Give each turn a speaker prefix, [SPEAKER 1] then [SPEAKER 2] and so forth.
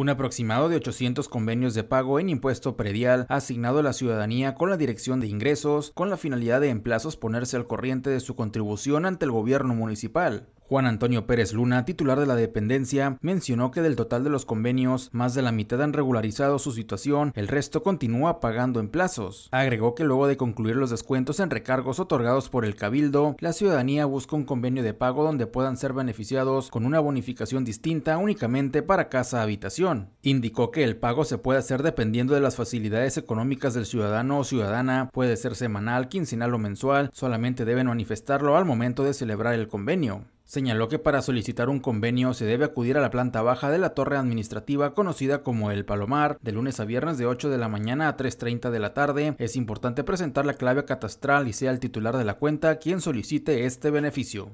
[SPEAKER 1] Un aproximado de 800 convenios de pago en impuesto predial asignado a la ciudadanía con la Dirección de Ingresos con la finalidad de en plazos ponerse al corriente de su contribución ante el gobierno municipal. Juan Antonio Pérez Luna, titular de la dependencia, mencionó que del total de los convenios, más de la mitad han regularizado su situación, el resto continúa pagando en plazos. Agregó que luego de concluir los descuentos en recargos otorgados por el Cabildo, la ciudadanía busca un convenio de pago donde puedan ser beneficiados con una bonificación distinta únicamente para casa-habitación. Indicó que el pago se puede hacer dependiendo de las facilidades económicas del ciudadano o ciudadana, puede ser semanal, quincenal o mensual, solamente deben manifestarlo al momento de celebrar el convenio. Señaló que para solicitar un convenio se debe acudir a la planta baja de la torre administrativa conocida como El Palomar, de lunes a viernes de 8 de la mañana a 3.30 de la tarde. Es importante presentar la clave catastral y sea el titular de la cuenta quien solicite este beneficio.